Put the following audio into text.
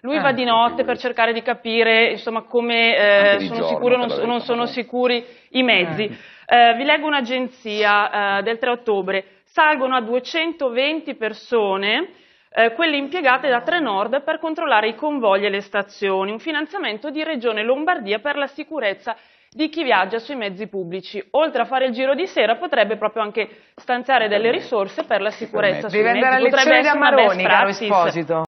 Lui ah, va di notte per cercare di capire insomma, come eh, sono sicuri o non, non, sono sicuri i mezzi. Eh. eh, vi leggo un'agenzia eh, del 3 ottobre, salgono a 220 persone eh, quelle impiegate da Trenord per controllare i convogli e le stazioni, un finanziamento di Regione Lombardia per la sicurezza di chi viaggia sui mezzi pubblici. Oltre a fare il giro di sera potrebbe proprio anche stanziare delle risorse per la sicurezza sui mezzi. Deve andare a lezione da Maroni, caro Esposito.